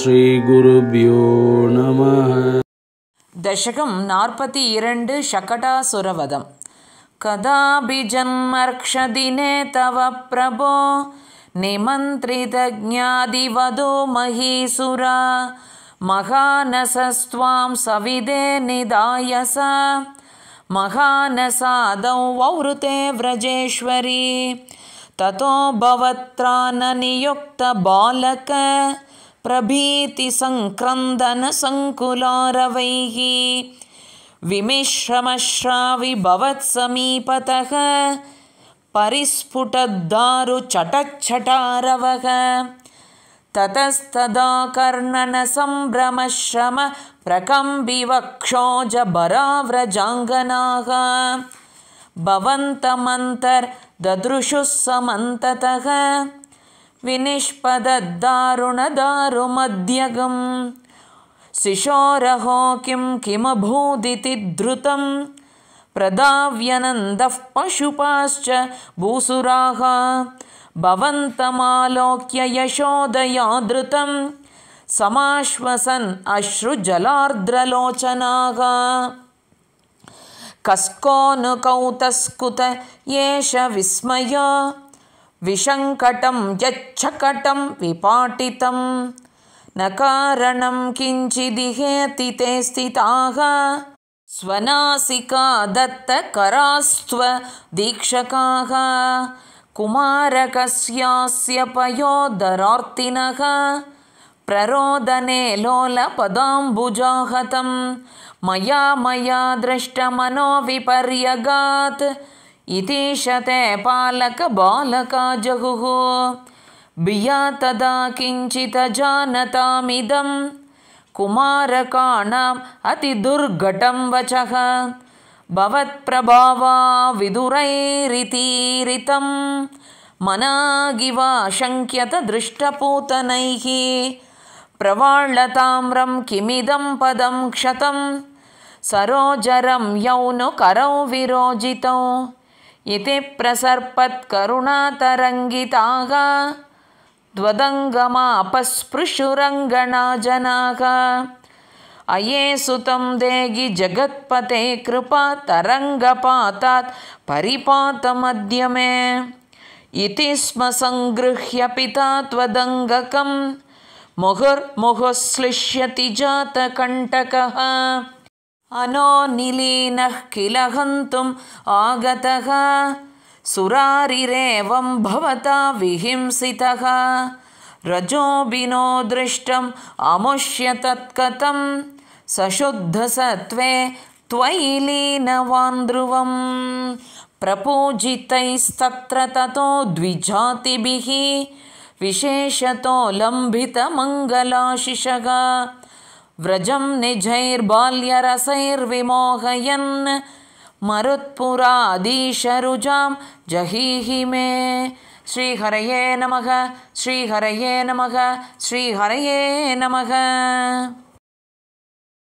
श्रीगुरुभ्यो नमः दशकम् नार्पति इरण्ड् शकटासुरवदम् कदा बिजम्मर्क्षदिने तव प्रभो निमन्त्रितज्ञादिवदो महीसुरा महानसस्त्वां सविदे निधायस महानसादौ ववृते व्रजेश्वरी ततो भवत्रा न नियुक्तबालकप्रभीतिसङ्क्रन्दनसङ्कुलारवैः विमिश्रमश्रावि भवत्समीपतः परिस्फुटद्दारुचटारवः ततस्तदा कर्णनसम्भ्रमश्रम जराव्रजाङ्गनाः भवन्तमन्तर्ददृशुः समन्ततः विनिष्पदद्दारुणदारुमद्यगं शिशोरहो किं किमभूदिति धृतम् प्रदाव्यनन्दः पशुपाश्च भूसुराः भवन्तमालोक्य यशोदयादृतं समाश्वसन् अश्रुजलार्द्रलोचनाः कस्को नु एष विस्मय विशङ्कटं यच्छकटं विपाटितं न कारणं किञ्चिदिहेति ते स्थिताः स्वनासिका दीक्षकाः कुमारकस्यास्य पयोदरार्तिनः प्ररोदने लोलपदाम्बुजाहतं मया मया दृष्टमनो विपर्यगात् शते पालकबालका जहुः बिया तदा किञ्चित् जानतामिदम् कुमारकाणाम् अतिदुर्घटं वचः भवत्प्रभावा विदुरैरितीरितं मनागिवा शङ्क्यतदृष्टपूतनैः प्रवाळताम्रं किमिदं पदं क्षतं सरोजरं यौ नु करौ विरोजितौ इति प्रसर्पत्करुणातरङ्गिताः त्वदङ्गमापस्पृशुरङ्गणा जनाः अये सुतं देहि जगत्पते कृपा तरङ्गपातात् परिपातमद्य मे इति स्म सङ्गृह्य पिता त्वदङ्गकं मुहुर्मुहुश्लिष्यति जातकण्टकः अनो निलीनः किल हन्तुम् आगतः सुरारिरेवं भवता विहिंसितः रजो बिनो दृष्टम् अमुष्य तत्कथं सशुद्धसत्त्वे त्वयिलीनवान्द्रुवम् प्रपूजितैस्तत्र ततो द्विजातिभिः विशेषतो लम्भितमङ्गलाशिषा व्रजं निजैर्बाल्यरसैर्विमोहयन् मरुत्पुरादीशरुजां जहीहि मे श्रीहरये नमः श्रीहरये नमः श्रीहरये नमः